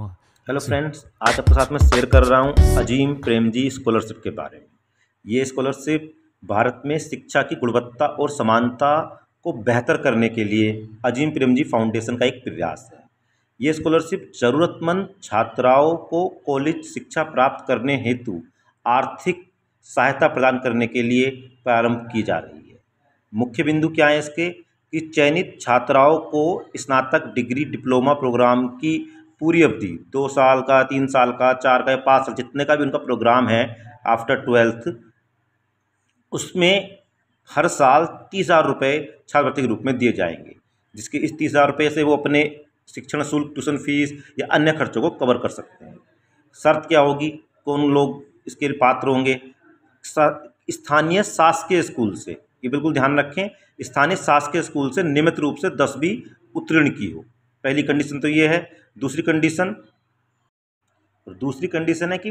hello friends आज आपके साथ मैं शेयर कर रहा हूँ अजीम प्रेमजी स्कॉलरशिप के बारे में ये स्कॉलरशिप भारत में शिक्षा की गुणवत्ता और समानता को बेहतर करने के लिए अजीम प्रेमजी फाउंडेशन का एक प्रयास है ये स्कॉलरशिप ज़रूरतमंद छात्राओं को कॉलेज शिक्षा प्राप्त करने हेतु आर्थिक सहायता प्रदान करने के लिए प्रारंभ की जा रही है मुख्य बिंदु क्या है इसके कि चयनित छात्राओं को स्नातक डिग्री डिप्लोमा प्रोग्राम की पूरी अवधि दो साल का तीन साल का चार का या पाँच साल जितने का भी उनका प्रोग्राम है आफ्टर ट्वेल्थ उसमें हर साल तीस हज़ार रुपये छात्रवृत्ति के रूप में दिए जाएंगे जिसके इस तीस हज़ार रुपये से वो अपने शिक्षण शुल्क ट्यूशन फीस या अन्य खर्चों को कवर कर सकते हैं शर्त क्या होगी कौन लोग इसके पात्र होंगे स्थानीय शासकीय स्कूल से ये बिल्कुल ध्यान रखें स्थानीय शासकीय स्कूल से नियमित रूप से दसवीं उत्तीर्ण की हो पहली कंडीशन तो ये है दूसरी कंडीशन दूसरी कंडीशन है कि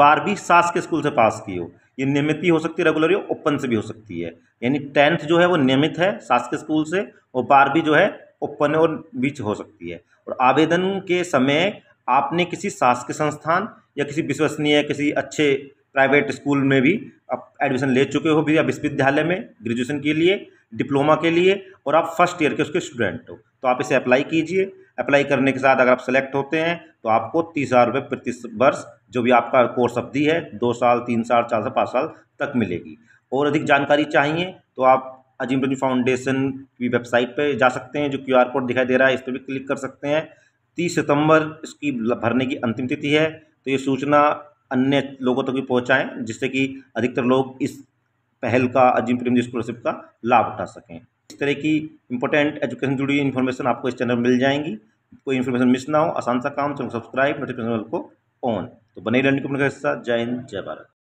बारहवीं सास के स्कूल से पास की हो ये नियमित भी हो सकती है रेगुलर या ओपन से भी हो सकती है यानी टेंथ जो है वो नियमित है सास के स्कूल से और बारहवीं जो है ओपन और बीच हो सकती है और आवेदन के समय आपने किसी शासकीय संस्थान या किसी विश्वसनीय किसी अच्छे प्राइवेट स्कूल में भी आप एडमिशन ले चुके हो भी विश्वविद्यालय में ग्रेजुएशन के लिए डिप्लोमा के लिए और आप फर्स्ट ईयर के उसके स्टूडेंट हो तो आप इसे अप्लाई कीजिए अप्लाई करने के साथ अगर आप सेलेक्ट होते हैं तो आपको तीस हज़ार रुपये प्रति वर्ष जो भी आपका कोर्स अवधि है दो साल तीन साल चार साल पाँच साल तक मिलेगी और अधिक जानकारी चाहिए तो आप अजीम रंजू फाउंडेशन की वेबसाइट पर जा सकते हैं जो क्यू कोड दिखाई दे रहा है इस पर भी क्लिक कर सकते हैं तीस सितंबर इसकी भरने की अंतिम तिथि है तो ये सूचना अन्य लोगों तक तो भी पहुँचाएँ जिससे कि अधिकतर लोग इस पहल का अजीम प्रेमजी स्कॉलरशिप का लाभ उठा सकें इस तरह की इंपॉर्टेंट एजुकेशन जुड़ी इन्फॉर्मेशन आपको इस चैनल में मिल जाएंगी कोई इन्फॉर्मेशन मिस ना हो आसान सा काम चैनल सब्सक्राइब नोटिफिकेशन को ऑन तो बने रहने को अपने जय हिंद जय भारत